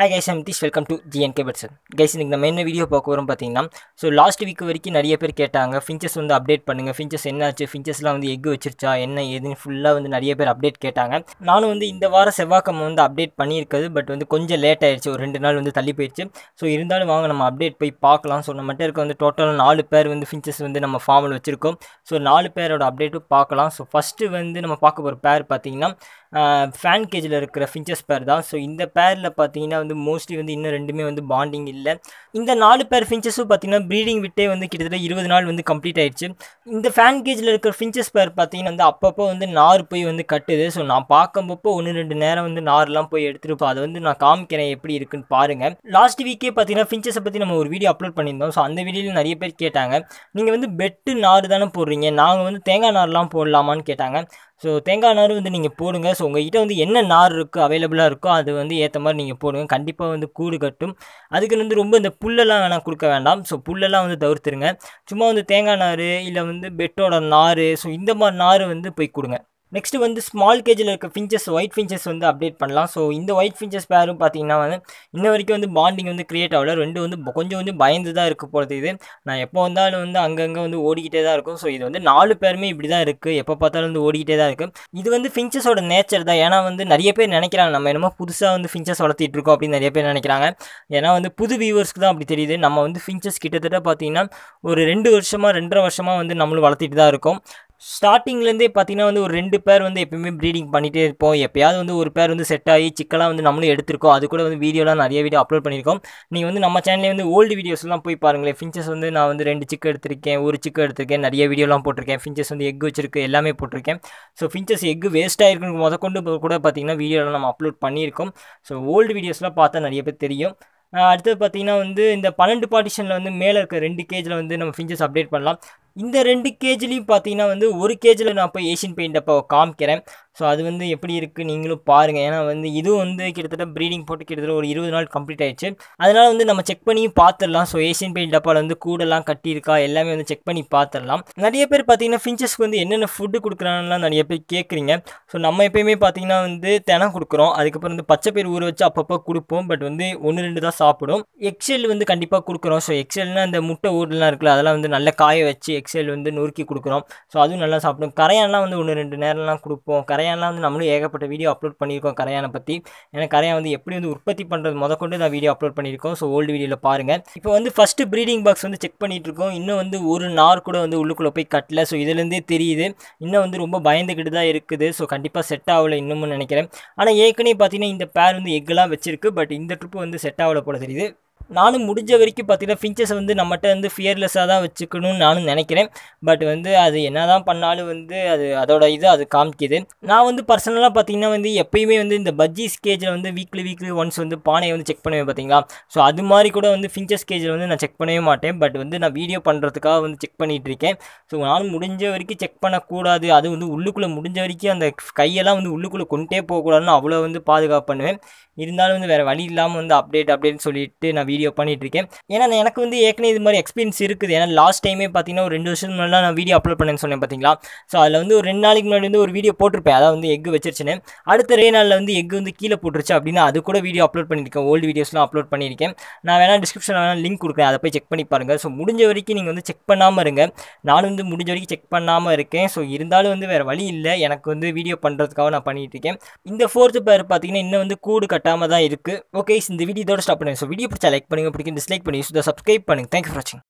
hi guys this welcome to GNK sir guys இன்றைக்கி நம்ம என்ன வீடியோ பார்க்க வரும் பார்த்தீங்கன்னா ஸோ லாஸ்ட் வீக் வரைக்கும் நிறைய பேர் கேட்டாங்க ஃபின்ச்சஸ் வந்து அப்டேட் பண்ணுங்கள் ஃபின்ச்சஸ் என்னாச்சு ஃபின்ச்சஸ்லாம் வந்து எக் வச்சிருச்சா என்ன ஏதுன்னு ஃபுல்லாக வந்து நிறைய பேர் அப்டேட் கேட்டாங்க நானும் வந்து இந்த வாரம் செவ்வாய்க்கிழமை வந்து அப்டேட் பண்ணியிருக்கிறது பட் வந்து கொஞ்சம் லேட் ஆயிடுச்சு ஒரு ரெண்டு நாள் வந்து தள்ளி போயிடுச்சு ஸோ இருந்தாலும் வாங்க நம்ம அப்டேட் போய் பார்க்கலாம் ஸோ நம்மகிட்ட இருக்க வந்து டோட்டலாக நாலு பேர் வந்து ஃபின்ச்சஸ் வந்து நம்ம ஃபார்மில் வச்சுருக்கோம் ஸோ நாலு பேரோட அப்டேட்டும் பார்க்கலாம் ஸோ ஃபஸ்ட்டு வந்து நம்ம பார்க்க போகிற பேர் பார்த்தீங்கன்னா ஃபேன் கேஜில் இருக்கிற ஃபின்ச்சஸ் பேர் தான் ஸோ இந்த பேரில் பார்த்தீங்கன்னா வந்து வந்து மோஸ்ட்லி வந்து இன்னும் ரெண்டுமே வந்து பாண்டிங் இல்லை இந்த நாலு பேர் ஃபின்ச்சஸும் பார்த்திங்கன்னா ப்ரீடிங் விட்டே வந்து கிட்டத்தட்ட இருபது நாள் வந்து கம்ப்ளீட் ஆயிடுச்சு இந்த ஃபேன் கேஜில் இருக்கிற ஃபின்ச்சஸ் பேர் பார்த்திங்கன்னா வந்து அப்பப்போ வந்து நார் போய் வந்து கட்டுது ஸோ நான் பார்க்கும்போப்போ ஒன்று ரெண்டு நேரம் வந்து நார்லாம் போய் எடுத்துருப்போம் அதை வந்து நான் காமிக்கிறேன் எப்படி இருக்குன்னு பாருங்கள் லாஸ்ட் வீக்கே பார்த்தீங்கன்னா ஃபின்ச்சஸை பற்றி நம்ம ஒரு வீடியோ அப்லோட் பண்ணியிருந்தோம் ஸோ அந்த வீடியோவில் நிறைய பேர் கேட்டாங்க நீங்கள் வந்து பெட்டு நார் தானே போடுறீங்க நாங்கள் வந்து தேங்காய் நார்லாம் போடலாமான்னு கேட்டாங்க ஸோ தேங்காய் நார் வந்து நீங்கள் போடுங்க ஸோ உங்கள்கிட்ட வந்து என்ன நார் இருக்கோ அவைலபிளாக இருக்கோ அது வந்து ஏற்ற மாதிரி நீங்கள் போடுங்க கண்டிப்பாக வந்து கூடு கட்டும் அதுக்கு வந்து ரொம்ப இந்த புல்லெல்லாம் வேணால் கொடுக்க வேண்டாம் ஸோ புல்லெல்லாம் வந்து தவிர்த்துருங்க சும்மா வந்து தேங்காய் நார் இல்லை வந்து பெட்டோட நார் ஸோ இந்த மாதிரி நார் வந்து போய் கொடுங்க நெக்ஸ்ட்டு வந்து ஸ்மால் கேஜில் இருக்க ஃபிஞ்சஸ் ஒயிட் ஃபிஞ்சஸ் வந்து அப்டேட் பண்ணலாம் ஸோ இந்த ஒயிட் ஃபிஞ்சஸ் பேரும் பார்த்தீங்கன்னா வந்து இன்ன வரைக்கும் வந்து பாண்டிங் வந்து கிரியேட் ஆகல ரெண்டு வந்து கொஞ்சம் வந்து பயந்து தான் இருக்க போகிறது இது நான் எப்போ வந்தாலும் வந்து அங்கங்கே வந்து ஓடிக்கிட்டே தான் இருக்கும் ஸோ இது வந்து நாலு பேருமே இப்படி தான் இருக்குது எப்போ பார்த்தாலும் வந்து ஓடிக்கிட்டே தான் இருக்குது இது வந்து ஃபிஞ்சஸோட நேச்சர் தான் ஏன்னா வந்து நிறைய பேர் நினைக்கிறாங்க நம்ம என்னமோ புதுசாக வந்து ஃபிஞ்சஸ் வளர்த்திட்டு இருக்கோம் அப்படின்னு நிறைய பேர் நினைக்கிறாங்க ஏன்னா வந்து புது வியூவர்ஸ்க்கு தான் அப்படி தெரியுது நம்ம வந்து ஃபிஞ்சஸ் கிட்டத்தட்ட பார்த்தீங்கன்னா ஒரு ரெண்டு வருஷமாக ரெண்டரை வருஷமாக வந்து நம்மளும் வளர்த்திட்டு தான் இருக்கோம் ஸ்டார்டிங்லேருந்தே பார்த்தீங்கன்னா வந்து ஒரு ரெண்டு பேர் வந்து எப்பயுமே ப்ரீடிங் பண்ணிகிட்டே இருப்போம் எப்போயாவது வந்து ஒரு பேர் வந்து செட் ஆகி சிக்கலாக வந்து நம்மளும் எடுத்திருக்கோம் அது கூட வந்து வீடியோலாம் நிறைய வீடியோ அப்லோட் பண்ணியிருக்கோம் நீங்கள் வந்து நம்ம சேனலே வந்து ஓல்டு வீடியோஸ்லாம் போய் பாருங்களேன் ஃபின்ச்சஸ் வந்து நான் வந்து ரெண்டு சிக்கு எடுத்திருக்கேன் ஒரு சிக்கு எடுத்திருக்கேன் நிறைய வீடியோலாம் போட்டிருக்கேன் ஃபின்ச்சஸ் வந்து எக் வச்சிருக்கு எல்லாமே போட்டிருக்கேன் ஸோ ஃபின்ச்சஸ் எக் வேஸ்ட் ஆகிருக்கு முத கொண்டு கூட பார்த்திங்கன்னா வீடியோலாம் நம்ம அப்லோட் பண்ணியிருக்கோம் ஸோ ஓல்டு வீடியோஸ்லாம் பார்த்தா நிறைய பேர் தெரியும் அடுத்தது பார்த்திங்கன்னா வந்து இந்த பன்னெண்டு பார்ட்டிஷனில் வந்து மேலே இருக்க ரெண்டு கேஜில் வந்து நம்ம ஃபிஞ்சஸ் அப்டேட் பண்ணலாம் இந்த ரெண்டு கேஜிலையும் பார்த்தீங்கன்னா வந்து ஒரு கேஜில் நான் போய் ஏஷியன் பெயிண்ட் அப்போ காமிக்கிறேன் ஸோ அது வந்து எப்படி இருக்குது நீங்களும் பாருங்கள் ஏன்னா வந்து இதுவும் வந்து கிட்டத்தட்ட ப்ரீடிங் போட்டு கிட்டத்தட்ட ஒரு இருபது நாள் கம்ப்ளீட் ஆயிடுச்சு அதனால் வந்து நம்ம செக் பண்ணியும் பார்த்துடலாம் ஸோ ஏஷியன் பெயிண்ட் டப்பாவில் வந்து கூடலாம் கட்டியிருக்கா எல்லாமே வந்து செக் பண்ணி பார்த்துடலாம் நிறைய பேர் பார்த்தீங்கன்னா ஃபிஞ்சஸ்க்கு வந்து என்னென்ன ஃபுட்டு கொடுக்குறாங்கலாம் நிறைய பேர் கேட்குறீங்க ஸோ நம்ம எப்பயுமே பார்த்தீங்கன்னா வந்து தினம் கொடுக்குறோம் அதுக்கப்புறம் வந்து பச்சை பேர் ஊற வச்சு அப்பப்போ கொடுப்போம் பட் வந்து ஒன்று ரெண்டு தான் சாப்பிடும் எக்ஸெல் வந்து கண்டிப்பாக கொடுக்குறோம் ஸோ எக்ஸெல்னால் அந்த முட்டை ஊரெலாம் இருக்குல்ல அதெல்லாம் வந்து நல்லா காய வச்சு எக்ஸைல் வந்து நொறுக்கி கொடுக்குறோம் ஸோ அதுவும் நல்லா சாப்பிடும் கரையான்லாம் வந்து ஒன்று ரெண்டு நேரம்லாம் கொடுப்போம் கரையான்லாம் வந்து நம்மளும் ஏகப்பட்ட வீடியோ அப்லோட் பண்ணியிருக்கோம் கரையானை பற்றி ஏன்னா கரையான் வந்து எப்படி வந்து உற்பத்தி பண்ணுறது முதற்கொண்டு நான் வீடியோ அப்லோட் பண்ணியிருக்கோம் ஸோ ஓல்டு வீடியோவில் பாருங்கள் இப்போ வந்து ஃபஸ்ட்டு ப்ரீடிங் பாக்ஸ் வந்து செக் பண்ணிகிட்ருக்கோம் இன்னும் வந்து ஒரு நார் கூட வந்து உள்ளுக்குள்ளே போய் கட்டலை ஸோ இதுலேருந்தே தெரியுது இன்னும் வந்து ரொம்ப பயந்துக்கிட்டு தான் இருக்குது ஸோ கண்டிப்பாக செட் ஆகலை இன்னமும் நினைக்கிறேன் ஆனால் ஏற்கனவே பார்த்தீங்கன்னா இந்த பேர் வந்து எக்லாம் வச்சிருக்கு பட் இந்த ட்ரிப்பு வந்து செட் ஆகலை போல தெரியுது நானும் முடிஞ்ச வரைக்கும் பார்த்திங்கன்னா ஃபிஞ்சஸ் வந்து நம்மகிட்ட வந்து ஃபியர்லெஸ்ஸாக தான் வச்சுக்கணும்னு நானும் நினைக்கிறேன் பட் வந்து அது என்ன தான் பண்ணாலும் வந்து அது அதோட இது அது காமிக்கிது நான் வந்து பர்சனலாக பார்த்திங்கன்னா வந்து எப்பயுமே வந்து இந்த பஜ்ஜி ஸ்கேஜில் வந்து வீக்லி வீக்லி ஒன்ஸ் வந்து பானையை வந்து செக் பண்ணுவேன் பார்த்தீங்களா ஸோ அது மாதிரி கூட வந்து ஃபின்ச்சஸ் ஸ்கேஜில் வந்து நான் செக் பண்ணவே மாட்டேன் பட் வந்து நான் வீடியோ பண்ணுறதுக்காக வந்து செக் பண்ணிகிட்டு இருக்கேன் ஸோ நானும் முடிஞ்ச வரைக்கும் செக் பண்ணக்கூடாது அது வந்து உள்ளுக்குள்ளே முடிஞ்ச வரைக்கும் அந்த கையெல்லாம் வந்து உள்ளுக்குள்ளே கொண்டே போகக்கூடாதுன்னு அவ்வளோ வந்து பாதுகாப்பு பண்ணுவேன் இருந்தாலும் வந்து வேறு வழி இல்லாமல் வந்து அப்டேட் அப்டேட்னு சொல்லிட்டு நான் வீடியோ வீடியோ பண்ணிகிட்ருக்கேன் ஏன்னா எனக்கு வந்து ஏற்கனவே இது மாதிரி எக்ஸ்பீரியன்ஸ் இருக்குது ஏன்னா லாஸ்ட் டைமே பார்த்தீங்கன்னா ஒரு ரெண்டு வருஷத்துக்கு முன்னாடி நான் வீடியோ அப்லோட் பண்ணேன்னு சொன்னேன் பார்த்தீங்களா ஸோ அதில் வந்து ஒரு ரெண்டு நாளைக்கு முன்னாடி வந்து ஒரு வீடியோ போட்டிருப்பேன் அதாவது வந்து எக் வச்சிருச்சுன்னு அடுத்த ரே நாளில் வந்து எக் வந்து கீழே போட்டுருச்சு அப்படின்னா அது கூட வீடியோ அப்லோட் பண்ணியிருக்கேன் ஓல்டு வீடியோஸ்லாம் அப்லோட் பண்ணியிருக்கேன் நான் வேணால் டிஸ்கிரிப்ஷனில் வேணால் லிங்க் கொடுக்குறேன் அதை போய் செக் பண்ணி பாருங்கள் ஸோ முடிஞ்ச வரைக்கும் நீங்கள் வந்து செக் பண்ணாமல் இருங்க நானும் வந்து முடிஞ்ச வரைக்கும் செக் பண்ணாமல் இருக்கேன் ஸோ இருந்தாலும் வந்து வேறு வழி இல்லை எனக்கு வந்து வீடியோ பண்ணுறதுக்காக நான் பண்ணிகிட்டு இருக்கேன் இந்த ஃபோர்த்து பேர் பார்த்தீங்கன்னா இன்னும் வந்து கூடு கட்டாமல் தான் இருக்குது ஓகே இந்த வீடியோ இதோட ஸ்டாப் பண்ணுங்கள் ஸோ வீடியோ பிடிச்சா லைக் லைக் பண்ணுங்கள் பிடிக்கும் டிஸ்லைக் பண்ணி சுதா சப்ஸ்கிரைப் பண்ணுங்கள் தேங்க்யூ ஃபார் வாட்சிங்